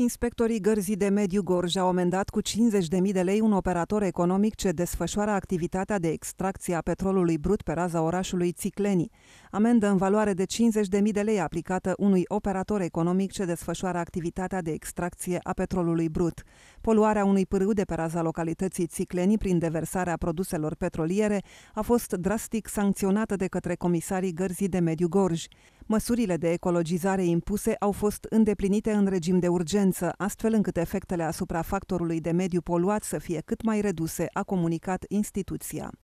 Inspectorii Gărzii de Mediu Gorj au amendat cu 50.000 de lei un operator economic ce desfășoară activitatea de extracție a petrolului brut pe raza orașului Țicleni. Amendă în valoare de 50.000 de lei aplicată unui operator economic ce desfășoară activitatea de extracție a petrolului brut. Poluarea unui pârâu de pe raza localității Țicleni prin deversarea produselor petroliere a fost drastic sancționată de către comisarii Gărzii de Mediu Gorj. Măsurile de ecologizare impuse au fost îndeplinite în regim de urgență, astfel încât efectele asupra factorului de mediu poluat să fie cât mai reduse, a comunicat instituția.